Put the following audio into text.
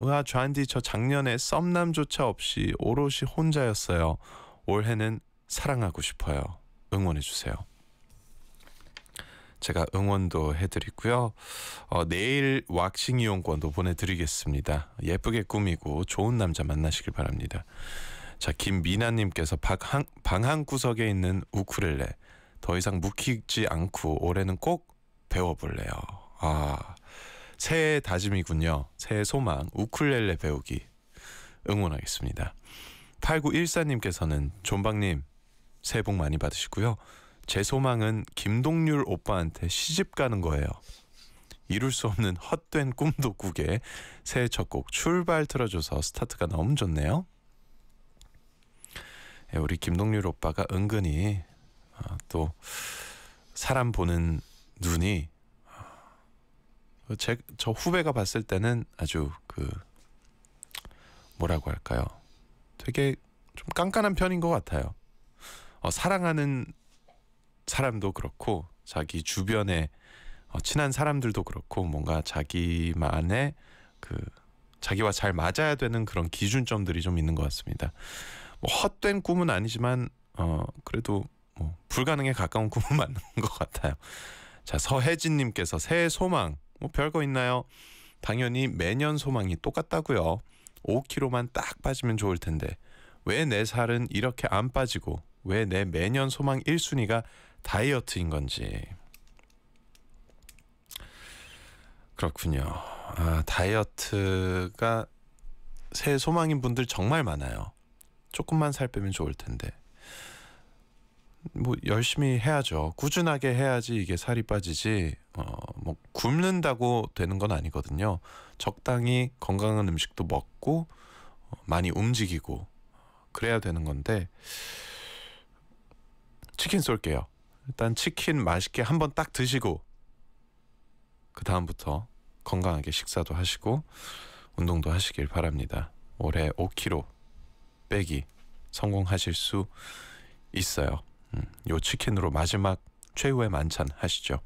우와 좌한디 저 작년에 썸남조차 없이 오롯이 혼자였어요. 올해는 사랑하고 싶어요. 응원해 주세요. 제가 응원도 해드리고요. 어, 내일 왁싱 이용권도 보내드리겠습니다. 예쁘게 꾸미고 좋은 남자 만나시길 바랍니다. 자 김미나님께서 방한, 방한 구석에 있는 우쿨렐레 더 이상 묵히지 않고 올해는 꼭 배워볼래요. 아 새해 다짐이군요. 새해 소망 우쿨렐레 배우기 응원하겠습니다. 8914님께서는 존박님 새해 복 많이 받으시고요. 제 소망은 김동률 오빠한테 시집 가는 거예요. 이룰 수 없는 헛된 꿈도 꾸게 새해 첫 곡 출발 틀어줘서 스타트가 너무 좋네요. 예, 우리 김동률 오빠가 은근히 아, 또 사람 보는 눈이 제, 저 후배가 봤을 때는 아주 그 뭐라고 할까요? 되게 좀 깐깐한 편인 것 같아요. 어, 사랑하는 사람도 그렇고 자기 주변에 어, 친한 사람들도 그렇고 뭔가 자기만의 그 자기와 잘 맞아야 되는 그런 기준점들이 좀 있는 것 같습니다. 뭐 헛된 꿈은 아니지만 어 그래도 뭐 불가능에 가까운 꿈은 맞는 것 같아요. 자 서혜진님께서 새해 소망 뭐 별거 있나요? 당연히 매년 소망이 똑같다고요. 5kg만 딱 빠지면 좋을 텐데 왜 내 살은 이렇게 안 빠지고 왜 내 매년 소망 1순위가 다이어트인 건지 그렇군요. 아, 다이어트가 새 소망인 분들 정말 많아요. 조금만 살 빼면 좋을 텐데. 뭐 열심히 해야죠. 꾸준하게 해야지 이게 살이 빠지지. 어, 뭐 굶는다고 되는 건 아니거든요. 적당히 건강한 음식도 먹고 어, 많이 움직이고 그래야 되는 건데 치킨 쏠게요. 일단 치킨 맛있게 한번 딱 드시고 그 다음부터 건강하게 식사도 하시고 운동도 하시길 바랍니다. 올해 5kg 빼기 성공하실 수 있어요. 음, 요 치킨으로 마지막 최후의 만찬 하시죠.